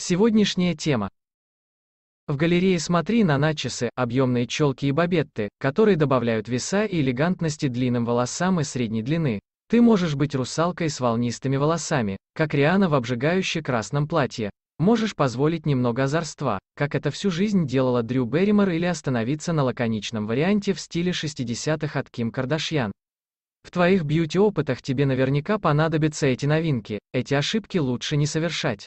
Сегодняшняя тема. В галерее смотри на начесы, объемные челки и бабетты, которые добавляют веса и элегантности длинным волосам и средней длины. Ты можешь быть русалкой с волнистыми волосами, как Риана в обжигающе красном платье. Можешь позволить немного озорства, как это всю жизнь делала Дрю Берримор или остановиться на лаконичном варианте в стиле 60-х от Ким Кардашьян. В твоих бьюти-опытах тебе наверняка понадобятся эти новинки, эти ошибки лучше не совершать.